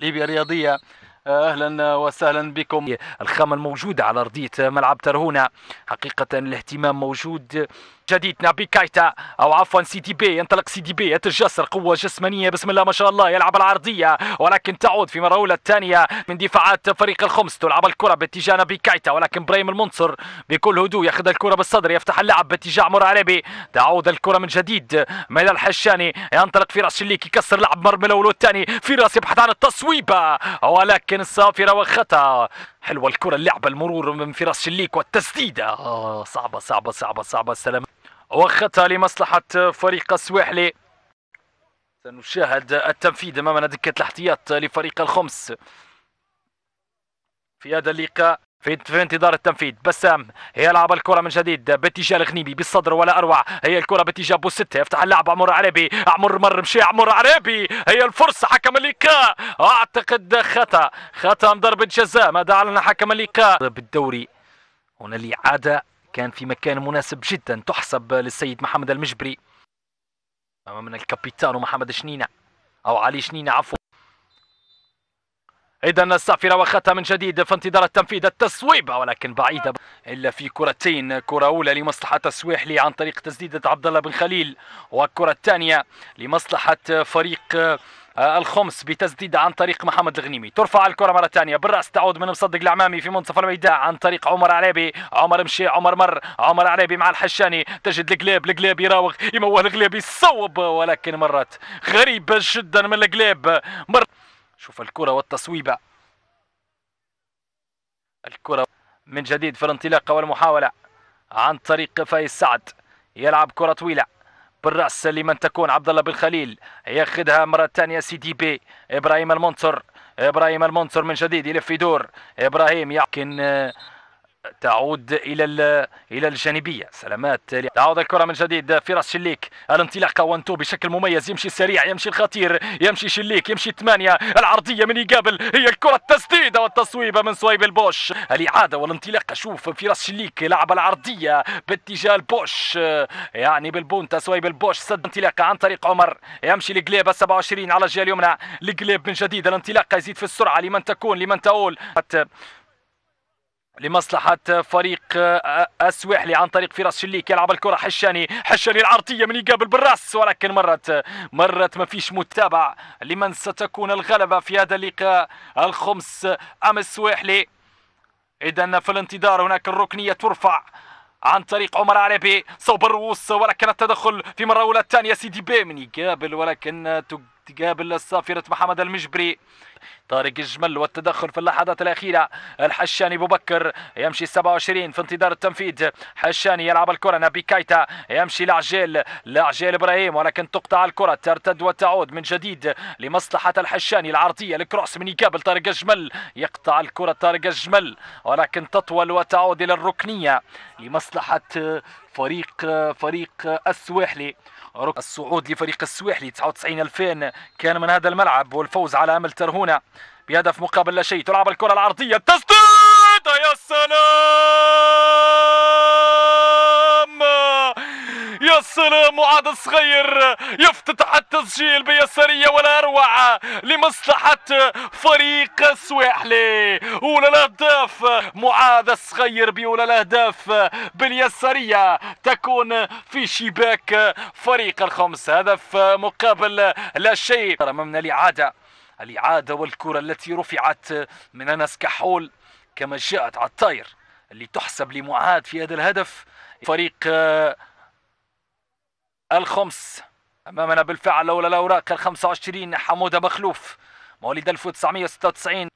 ليبيا الرياضية اهلا وسهلا بكم الخامه الموجوده على ارضيه ملعب ترهونه حقيقه الاهتمام موجود جديد نبي كايتا او عفوا سيدي بي ينطلق سيدي بي يتجسر قوه جسمانيه بسم الله ما شاء الله يلعب العرضيه ولكن تعود في مراوله الثانيه من دفاعات فريق الخمس تلعب الكره باتجاه نبي كايتا ولكن برايم المنصر بكل هدوء ياخذ الكره بالصدر يفتح اللعب باتجاه عمر علبي تعود الكره من جديد من الحشاني ينطلق فراس شليك يكسر لعب مرمى الاول الثاني فراس يبحث عن التصويبه ولكن الصافره وخطا حلوه الكره اللعبه المرور من فراس شليك والتسديده آه، صعبه صعبه صعبه صعبه السلام وخطا لمصلحة فريق السواحلي سنشاهد التنفيذ أمامنا دكة الاحتياط لفريق الخمس في هذا اللقاء في انتظار التنفيذ بسام هي لعب الكرة من جديد باتجاه الغنيبي بالصدر ولا اروع هي الكرة باتجاه بوستة يفتح اللعب عمر عربي عمر مر مشي عمر عربي هي الفرصة حكم اللقاء اعتقد خطأ خطأ ضربة جزاء ماذا اعلن حكم اللقاء بالدوري هنا الإعادة كان في مكان مناسب جدا تحسب للسيد محمد المجبري أمامنا الكابيتان محمد شنينة أو علي شنينة عفوا إذا الصافرة وخاتها من جديد في انتظار التنفيذ التصويب ولكن بعيدة إلا في كرتين كرة أولى لمصلحة تسويحلي عن طريق تسديدة عبد الله بن خليل والكرة الثانية لمصلحة فريق آه، الخمس بتسديدة عن طريق محمد الغنيمي ترفع الكرة مرة ثانية بالرأس تعود من مصدق العمامي في منتصف الميدان عن طريق عمر عليبي عمر مشي عمر مر عمر عليبي مع الحشاني تجد القليب القليب يراوغ يموه القليب يصوب ولكن مرات غريبة جدا من القليب مر شوف الكرة والتصويبة الكرة من جديد في الانطلاقة والمحاولة عن طريق فايز سعد يلعب كرة طويلة بالراس لمن تكون عبد الله بن خليل ياخذها مره ثانيه سي دي بي ابراهيم المنصر ابراهيم المنصر من جديد يلف يدور ابراهيم يمكن آه، تعود إلى إلى الجانبية سلامات تعود الكرة من جديد فراس شليك الانطلاقة وانتو بشكل مميز يمشي سريع يمشي الخطير يمشي شليك يمشي ثمانية العرضية من يقابل هي الكرة التسديدة والتصويبة من صويب البوش الإعادة والانطلاقة شوف فراس شليك لعب العرضية باتجاه البوش يعني بالبونتا صويب البوش سد انطلاقة عن طريق عمر يمشي لقليب 27 على الجهة اليمنى لقليب من جديد الانطلاقة يزيد في السرعة لمن تكون لمن تؤول حتى لمصلحة فريق السويحلي آه، عن طريق فراس شليك يلعب الكرة حشاني حشاني العرضية من يقابل بالراس ولكن مرت مرت ما فيش متابع لمن ستكون الغلبة في هذا اللقاء الخمس أم السويحلي إذا في الانتظار هناك الركنية ترفع عن طريق عمر عربي صوب الرؤوس ولكن التدخل في مرة أولى الثانية سيدي بي من يقابل ولكن تق اغتيال السفيرة محمد المجبري طارق الجمل والتدخل في اللحظات الأخيرة الحشاني بكر يمشي 27 في انتظار التنفيذ حشاني يلعب الكرة نبي كايتا يمشي لعجيل لعجيل إبراهيم ولكن تقطع الكرة ترتد وتعود من جديد لمصلحة الحشاني العرضية الكروس من يقابل طارق الجمل يقطع الكرة طارق الجمل ولكن تطول وتعود إلى الركنية لمصلحة فريق فريق السواحلي الصعود لفريق السواحلي 99 2000 كان من هذا الملعب والفوز على امل ترهونه بهدف مقابل لا شيء تلعب الكره العرضيه التسديد يا سلام يا سلام معاد الصغير يفتتح التسجيل بيساريه ولا اروع لمصلحه فريق السواحلي ولا الاهداف معاذ الصغير بأولى الاهداف باليسارية تكون في شباك فريق الخمس هدف مقابل لا شيء أمامنا الإعادة الإعادة والكرة التي رفعت من أنس كحول كما جاءت على الطاير اللي تحسب لمعاد في هذا الهدف فريق الخمس أمامنا بالفعل أولى الأوراق ال 25 حمودة مخلوف مواليد 1996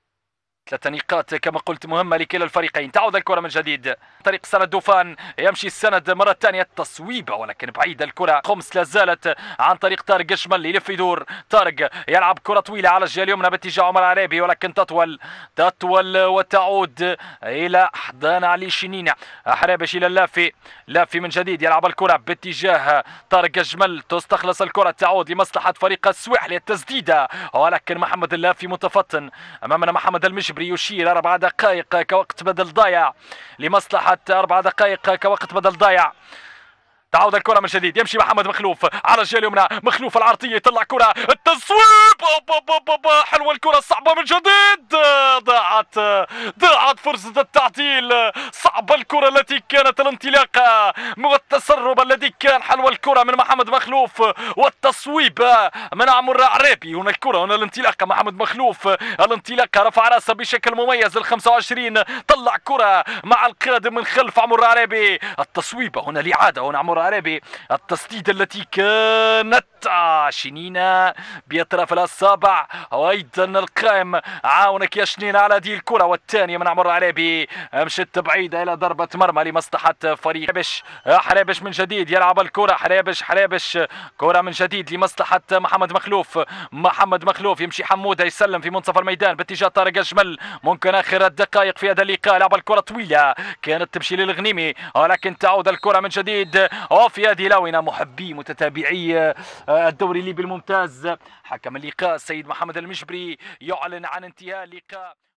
ثلاثة نقاط كما قلت مهمة لكلا الفريقين تعود الكرة من جديد طريق سند دوفان يمشي السند مرة ثانية التصويب ولكن بعيد الكرة خمس لازالت عن طريق طارق الشمل يلف يدور طارق يلعب كرة طويلة على الجهة اليمنى باتجاه عمر العريبي ولكن تطول تطول وتعود إلى حضان علي شنينة حرابش إلى اللافي لافي من جديد يلعب الكرة باتجاه طارق الجمل تستخلص الكرة تعود لمصلحة فريق السويحلي التسديدة ولكن محمد اللافي متفطن أمامنا محمد المجمع جبري يشير أربع دقائق كوقت بدل ضايع لمصلحة أربع دقائق كوقت بدل ضايع تعود الكره من جديد يمشي محمد مخلوف على الجهه اليمنى مخلوف العرضيه يطلع كره التصويب حلوه الكره الصعبه من جديد ضاعت ضاعت فرصه التعديل صعبه الكره التي كانت الانطلاقه والتسرب الذي كان حلوه الكره من محمد مخلوف والتصويب من عمر عرابي هنا الكره هنا الانطلاقه محمد مخلوف الانطلاقه رفع راسه بشكل مميز ال 25 طلع كره مع القادم من خلف عمر عرابي التصويبه هنا الاعاده هنا عمر العربي التسديدة التي كانت شنينا بيطرف الأصابع وأيضا القائم عاونك يا شنينا على دي الكرة والثانية من عمر عليبي مشت بعيدة إلى ضربة مرمى لمصلحة فريق حريبش حريبش من جديد يلعب الكرة حريبش حريبش كرة من جديد لمصلحة محمد مخلوف محمد مخلوف يمشي حمودة يسلم في منتصف الميدان باتجاه طارق الجمل ممكن آخر الدقائق في هذا اللقاء لعب الكرة طويلة كانت تمشي للغنيمي ولكن تعود الكرة من جديد وفي هذه لونة محبي متتابعي آه، الدوري الليبي الممتاز حكم اللقاء السيد محمد المجبري يعلن عن انتهاء اللقاء